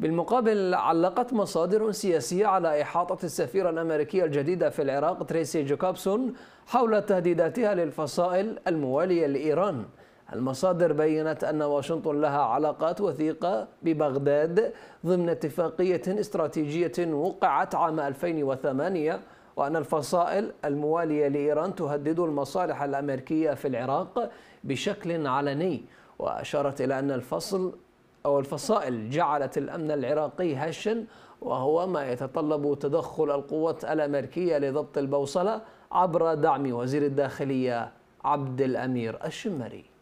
بالمقابل علقت مصادر سياسية على إحاطة السفيرة الأمريكية الجديدة في العراق تريسي جوكابسون حول تهديداتها للفصائل الموالية لإيران المصادر بينت أن واشنطن لها علاقات وثيقة ببغداد ضمن اتفاقية استراتيجية وقعت عام 2008 وأن الفصائل الموالية لإيران تهدد المصالح الأمريكية في العراق بشكل علني وأشارت إلى أن الفصل أو الفصائل جعلت الأمن العراقي هشا وهو ما يتطلب تدخل القوات الأمريكية لضبط البوصلة عبر دعم وزير الداخلية عبد الأمير الشمري